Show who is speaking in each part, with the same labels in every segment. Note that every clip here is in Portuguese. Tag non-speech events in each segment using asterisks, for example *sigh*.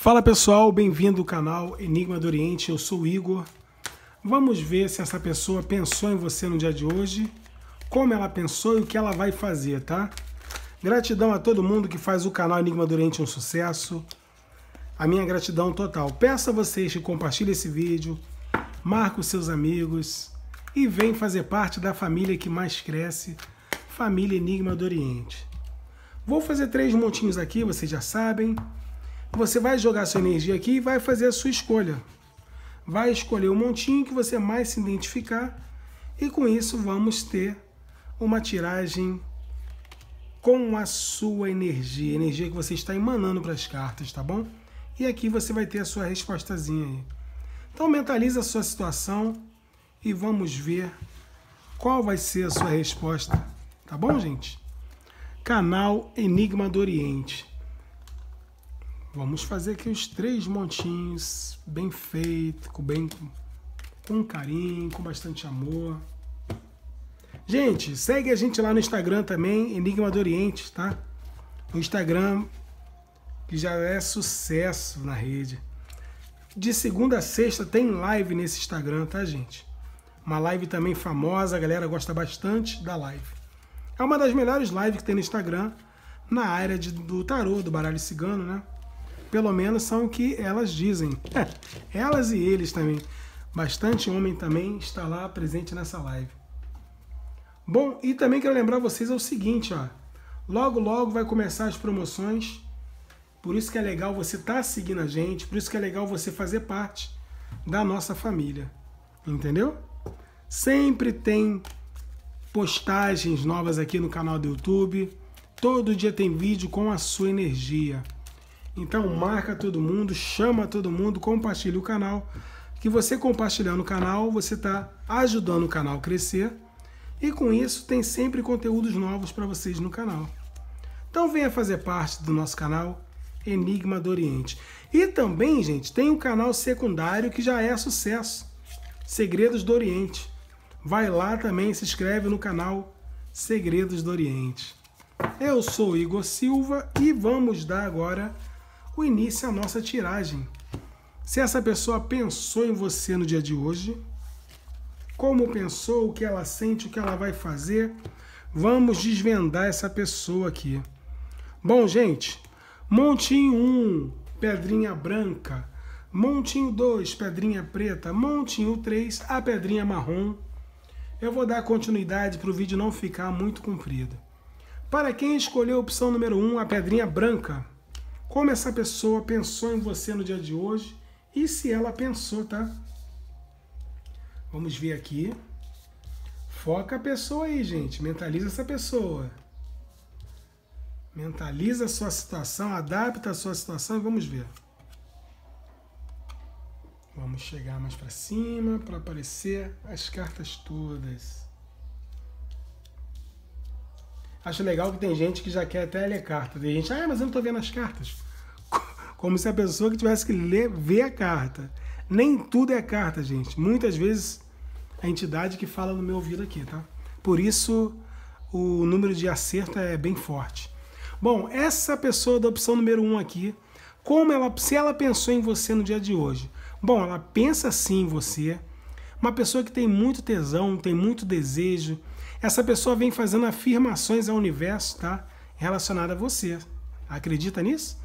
Speaker 1: Fala pessoal, bem-vindo ao canal Enigma do Oriente, eu sou Igor. Vamos ver se essa pessoa pensou em você no dia de hoje, como ela pensou e o que ela vai fazer, tá? Gratidão a todo mundo que faz o canal Enigma do Oriente um sucesso. A minha gratidão total. Peço a vocês que compartilhem esse vídeo, marque os seus amigos e vem fazer parte da família que mais cresce, família Enigma do Oriente. Vou fazer três montinhos aqui, vocês já sabem. Você vai jogar sua energia aqui e vai fazer a sua escolha. Vai escolher o montinho que você mais se identificar e com isso vamos ter uma tiragem com a sua energia, energia que você está emanando para as cartas, tá bom? E aqui você vai ter a sua respostazinha aí. Então mentaliza a sua situação e vamos ver qual vai ser a sua resposta, tá bom, gente? Canal Enigma do Oriente. Vamos fazer aqui os três montinhos, bem feito, com, bem, com carinho, com bastante amor. Gente, segue a gente lá no Instagram também, Enigma do Oriente, tá? O Instagram que já é sucesso na rede. De segunda a sexta tem live nesse Instagram, tá, gente? Uma live também famosa, a galera gosta bastante da live. É uma das melhores lives que tem no Instagram, na área de, do tarô, do baralho cigano, né? Pelo menos são o que elas dizem. É, elas e eles também. Bastante homem também está lá presente nessa live. Bom, e também quero lembrar vocês é o seguinte, ó. Logo, logo vai começar as promoções. Por isso que é legal você estar tá seguindo a gente, por isso que é legal você fazer parte da nossa família. Entendeu? Sempre tem postagens novas aqui no canal do YouTube. Todo dia tem vídeo com a sua energia. Então marca todo mundo, chama todo mundo, compartilha o canal. Que você compartilhando o canal, você está ajudando o canal a crescer. E com isso tem sempre conteúdos novos para vocês no canal. Então venha fazer parte do nosso canal Enigma do Oriente. E também, gente, tem um canal secundário que já é sucesso. Segredos do Oriente. Vai lá também, se inscreve no canal Segredos do Oriente. Eu sou Igor Silva e vamos dar agora o início à nossa tiragem. Se essa pessoa pensou em você no dia de hoje, como pensou, o que ela sente, o que ela vai fazer, vamos desvendar essa pessoa aqui. Bom, gente, montinho 1, pedrinha branca. Montinho 2, pedrinha preta. Montinho 3, a pedrinha marrom. Eu vou dar continuidade para o vídeo não ficar muito comprido. Para quem escolheu a opção número 1, a pedrinha branca, como essa pessoa pensou em você no dia de hoje e se ela pensou, tá? Vamos ver aqui. Foca a pessoa aí, gente. Mentaliza essa pessoa. Mentaliza a sua situação, adapta a sua situação e vamos ver. Vamos chegar mais para cima para aparecer as cartas todas. Acho legal que tem gente que já quer até ler carta. Tem gente, ah, mas eu não estou vendo as cartas. *laughs* Como se a pessoa que tivesse que ler, ver a carta. Nem tudo é carta, gente. Muitas vezes a entidade que fala no meu ouvido aqui, tá? Por isso o número de acerto é bem forte. Bom, essa pessoa da opção número 1 um aqui, como ela, se ela pensou em você no dia de hoje? Bom, ela pensa sim em você. Uma pessoa que tem muito tesão, tem muito desejo, essa pessoa vem fazendo afirmações ao universo, tá? Relacionada a você. Acredita nisso?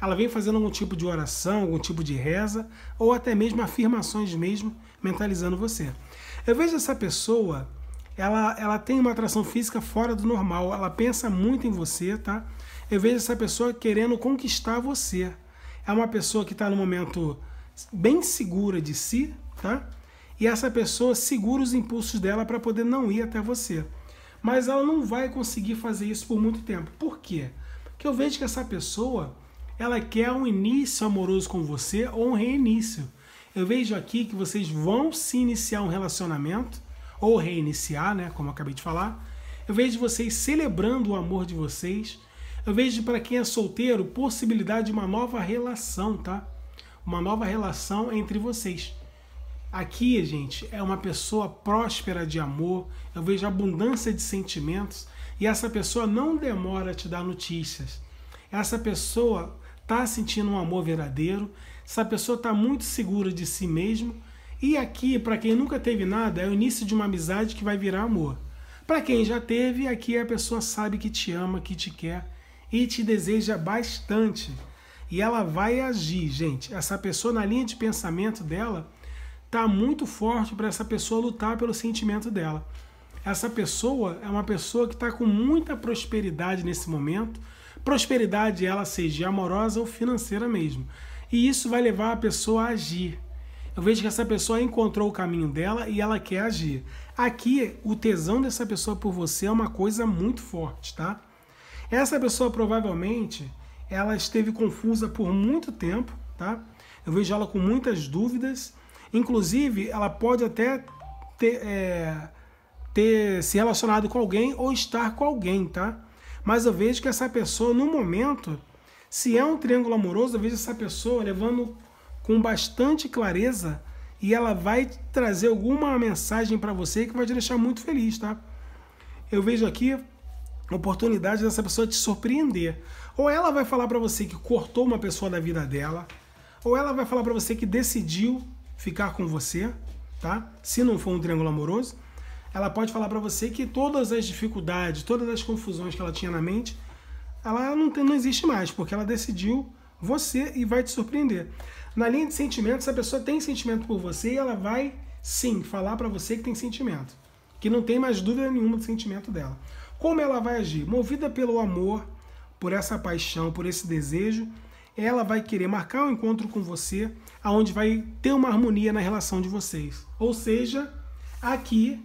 Speaker 1: Ela vem fazendo algum tipo de oração, algum tipo de reza, ou até mesmo afirmações mesmo, mentalizando você. Eu vejo essa pessoa, ela, ela tem uma atração física fora do normal, ela pensa muito em você, tá? Eu vejo essa pessoa querendo conquistar você. É uma pessoa que está no momento bem segura de si, tá? e essa pessoa segura os impulsos dela para poder não ir até você. Mas ela não vai conseguir fazer isso por muito tempo. Por quê? Porque eu vejo que essa pessoa ela quer um início amoroso com você ou um reinício. Eu vejo aqui que vocês vão se iniciar um relacionamento ou reiniciar, né, como eu acabei de falar. Eu vejo vocês celebrando o amor de vocês. Eu vejo para quem é solteiro possibilidade de uma nova relação, tá? Uma nova relação entre vocês. Aqui, gente, é uma pessoa próspera de amor, eu vejo abundância de sentimentos e essa pessoa não demora a te dar notícias. Essa pessoa está sentindo um amor verdadeiro, essa pessoa está muito segura de si mesmo. E aqui, para quem nunca teve nada, é o início de uma amizade que vai virar amor. Para quem já teve, aqui a pessoa sabe que te ama, que te quer e te deseja bastante. E ela vai agir, gente. Essa pessoa, na linha de pensamento dela, tá muito forte para essa pessoa lutar pelo sentimento dela. Essa pessoa é uma pessoa que está com muita prosperidade nesse momento. Prosperidade, ela seja amorosa ou financeira mesmo. E isso vai levar a pessoa a agir. Eu vejo que essa pessoa encontrou o caminho dela e ela quer agir. Aqui, o tesão dessa pessoa por você é uma coisa muito forte, tá? Essa pessoa provavelmente ela esteve confusa por muito tempo, tá? Eu vejo ela com muitas dúvidas Inclusive, ela pode até ter, é, ter se relacionado com alguém ou estar com alguém, tá? Mas eu vejo que essa pessoa, no momento, se é um triângulo amoroso, eu vejo essa pessoa levando com bastante clareza e ela vai trazer alguma mensagem para você que vai te deixar muito feliz, tá? Eu vejo aqui oportunidade dessa pessoa te surpreender. Ou ela vai falar para você que cortou uma pessoa da vida dela, ou ela vai falar para você que decidiu ficar com você, tá? Se não for um triângulo amoroso, ela pode falar para você que todas as dificuldades, todas as confusões que ela tinha na mente, ela não, tem, não existe mais, porque ela decidiu você e vai te surpreender. Na linha de sentimentos, a pessoa tem sentimento por você e ela vai sim falar para você que tem sentimento, que não tem mais dúvida nenhuma do sentimento dela. Como ela vai agir? Movida pelo amor, por essa paixão, por esse desejo, ela vai querer marcar um encontro com você, aonde vai ter uma harmonia na relação de vocês. Ou seja, aqui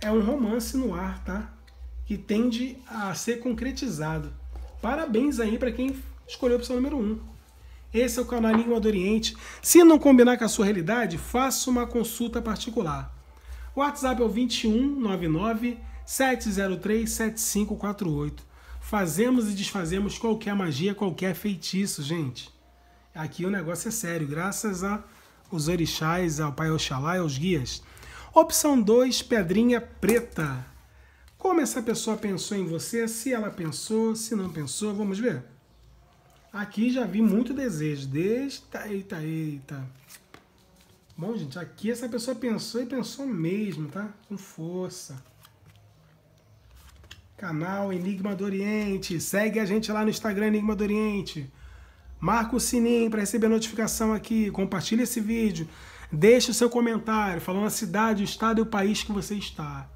Speaker 1: é um romance no ar, tá? Que tende a ser concretizado. Parabéns aí para quem escolheu a opção número 1. Um. Esse é o canal Língua do Oriente. Se não combinar com a sua realidade, faça uma consulta particular. WhatsApp é o 2199 703 7548. Fazemos e desfazemos qualquer magia, qualquer feitiço, gente. Aqui o negócio é sério, graças a os orixás, ao Pai Oxalá e aos guias. Opção 2, pedrinha preta. Como essa pessoa pensou em você, se ela pensou, se não pensou, vamos ver. Aqui já vi muito desejo. Eita, eita, eita. Bom, gente, aqui essa pessoa pensou e pensou mesmo, tá? Com força. Canal Enigma do Oriente. Segue a gente lá no Instagram Enigma do Oriente. Marca o sininho para receber notificação aqui. Compartilha esse vídeo. Deixe o seu comentário falando a cidade, o estado e o país que você está.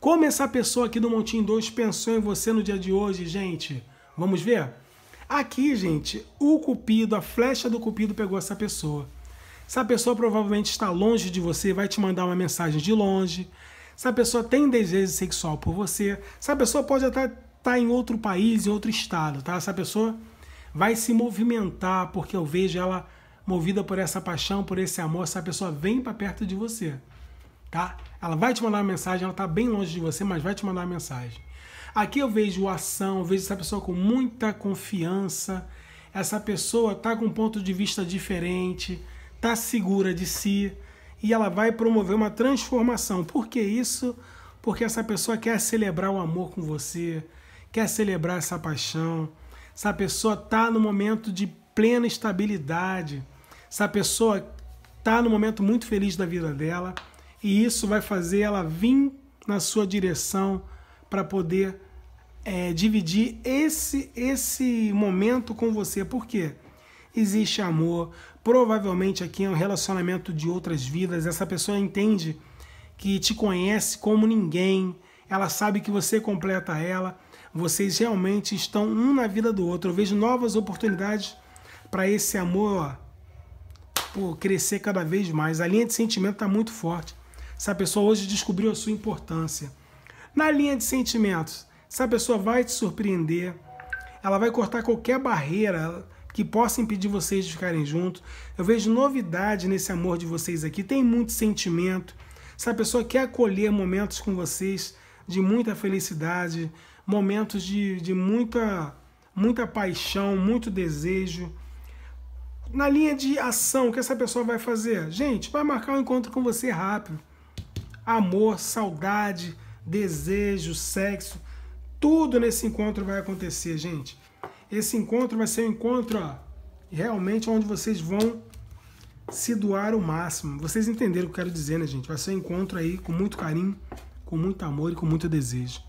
Speaker 1: Como essa pessoa aqui do Montinho 2 pensou em você no dia de hoje, gente? Vamos ver? Aqui, gente, o cupido, a flecha do cupido pegou essa pessoa. Essa pessoa provavelmente está longe de você, vai te mandar uma mensagem de longe, se a pessoa tem desejo sexual por você, se a pessoa pode até estar tá em outro país, em outro estado, tá? Essa pessoa vai se movimentar porque eu vejo ela movida por essa paixão, por esse amor, essa pessoa vem para perto de você, tá? Ela vai te mandar uma mensagem, ela está bem longe de você, mas vai te mandar uma mensagem. Aqui eu vejo ação, eu vejo essa pessoa com muita confiança, essa pessoa está com um ponto de vista diferente, está segura de si, e ela vai promover uma transformação. Por que isso? Porque essa pessoa quer celebrar o amor com você, quer celebrar essa paixão. Essa pessoa está no momento de plena estabilidade. Essa pessoa está no momento muito feliz da vida dela e isso vai fazer ela vir na sua direção para poder é, dividir esse esse momento com você. Por quê? existe amor. Provavelmente aqui é um relacionamento de outras vidas. Essa pessoa entende que te conhece como ninguém, ela sabe que você completa ela. Vocês realmente estão um na vida do outro. Eu vejo novas oportunidades para esse amor pô, crescer cada vez mais. A linha de sentimento está muito forte. Essa pessoa hoje descobriu a sua importância. Na linha de sentimentos, essa pessoa vai te surpreender, ela vai cortar qualquer barreira, que possa impedir vocês de ficarem juntos. Eu vejo novidade nesse amor de vocês aqui, tem muito sentimento. Essa pessoa quer acolher momentos com vocês de muita felicidade, momentos de, de muita, muita paixão, muito desejo. Na linha de ação, o que essa pessoa vai fazer? Gente, vai marcar um encontro com você rápido. Amor, saudade, desejo, sexo, tudo nesse encontro vai acontecer, gente. Esse encontro vai ser um encontro ó, realmente onde vocês vão se doar o máximo. Vocês entenderam o que eu quero dizer, né, gente? Vai ser um encontro aí com muito carinho, com muito amor e com muito desejo.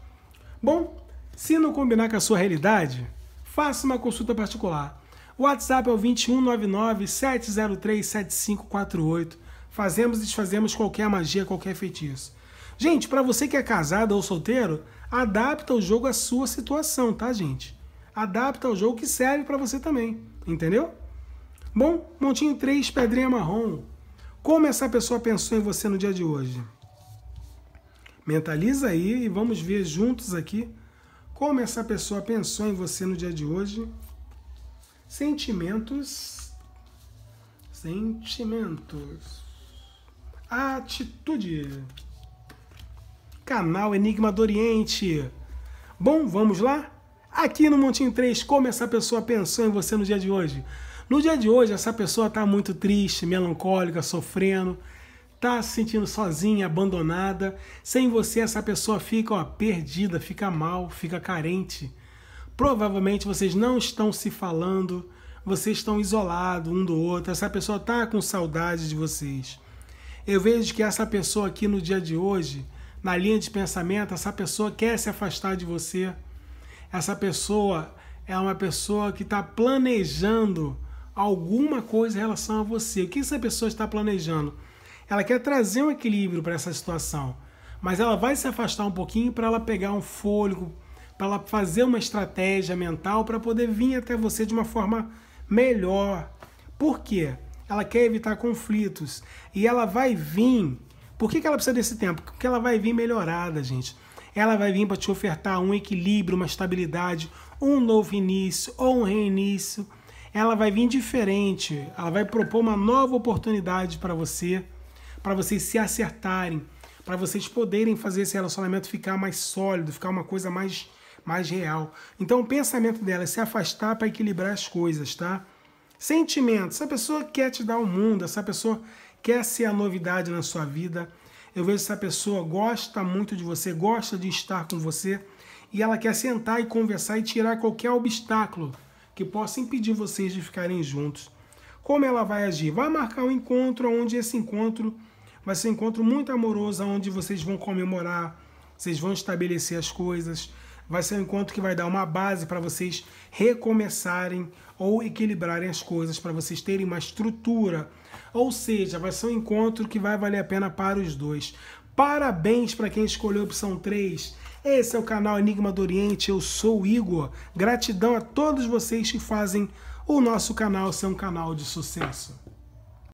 Speaker 1: Bom, se não combinar com a sua realidade, faça uma consulta particular. O WhatsApp é o 2199 703 7548. Fazemos e desfazemos qualquer magia, qualquer feitiço. Gente, para você que é casado ou solteiro, adapta o jogo à sua situação, tá, gente? adapta ao jogo que serve para você também, entendeu? Bom, montinho 3, pedrinha marrom. Como essa pessoa pensou em você no dia de hoje? Mentaliza aí e vamos ver juntos aqui como essa pessoa pensou em você no dia de hoje. Sentimentos. Sentimentos. Atitude. Canal Enigma do Oriente. Bom, vamos lá? Aqui no Montinho 3, como essa pessoa pensou em você no dia de hoje? No dia de hoje, essa pessoa está muito triste, melancólica, sofrendo, está se sentindo sozinha, abandonada. Sem você, essa pessoa fica ó, perdida, fica mal, fica carente. Provavelmente vocês não estão se falando, vocês estão isolados um do outro, essa pessoa está com saudade de vocês. Eu vejo que essa pessoa aqui no dia de hoje, na linha de pensamento, essa pessoa quer se afastar de você essa pessoa é uma pessoa que está planejando alguma coisa em relação a você. O que essa pessoa está planejando? Ela quer trazer um equilíbrio para essa situação, mas ela vai se afastar um pouquinho para ela pegar um fôlego, para ela fazer uma estratégia mental para poder vir até você de uma forma melhor. Por quê? Ela quer evitar conflitos e ela vai vir. Por que, que ela precisa desse tempo? Porque ela vai vir melhorada, gente ela vai vir para te ofertar um equilíbrio, uma estabilidade, um novo início ou um reinício. Ela vai vir diferente, ela vai propor uma nova oportunidade para você, para vocês se acertarem, para vocês poderem fazer esse relacionamento ficar mais sólido, ficar uma coisa mais mais real. Então o pensamento dela é se afastar para equilibrar as coisas, tá? Sentimentos. Essa pessoa quer te dar o um mundo, essa pessoa quer ser a novidade na sua vida, eu vejo se a pessoa gosta muito de você, gosta de estar com você e ela quer sentar e conversar e tirar qualquer obstáculo que possa impedir vocês de ficarem juntos. Como ela vai agir? Vai marcar um encontro onde esse encontro vai ser um encontro muito amoroso, onde vocês vão comemorar, vocês vão estabelecer as coisas, vai ser um encontro que vai dar uma base para vocês recomeçarem ou equilibrarem as coisas, para vocês terem uma estrutura. Ou seja, vai ser um encontro que vai valer a pena para os dois. Parabéns para quem escolheu a opção 3. Esse é o canal Enigma do Oriente, eu sou o Igor. Gratidão a todos vocês que fazem o nosso canal ser um canal de sucesso.